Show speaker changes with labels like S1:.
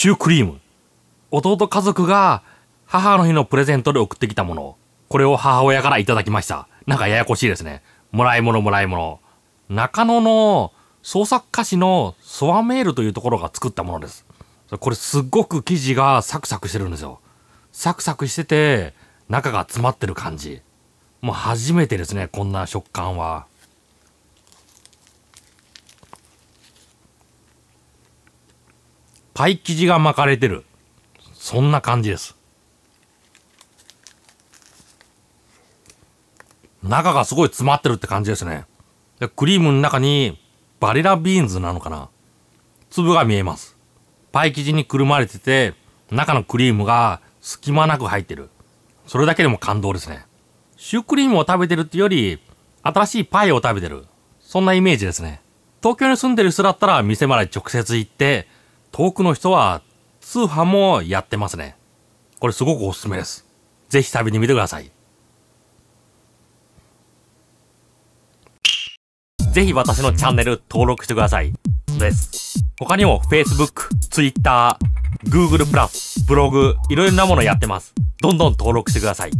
S1: シュークリーム。弟家族が母の日のプレゼントで送ってきたもの。これを母親からいただきました。なんかややこしいですね。もらい物もらい物。中野の創作歌詞のソワメールというところが作ったものです。これすっごく生地がサクサクしてるんですよ。サクサクしてて、中が詰まってる感じ。もう初めてですね、こんな食感は。パイ生地が巻かれてる。そんな感じです。中がすごい詰まってるって感じですね。でクリームの中にバレラビーンズなのかな粒が見えます。パイ生地にくるまれてて、中のクリームが隙間なく入ってる。それだけでも感動ですね。シュークリームを食べてるってより、新しいパイを食べてる。そんなイメージですね。東京に住んでる人だったら店まで直接行って、遠くの人は通販もやってますね。これすごくおすすめです。ぜひ食べに見てください。ぜひ私のチャンネル登録してください。です。他にも Facebook、Twitter、Google+、ブログ、いろいろなものやってます。どんどん登録してください。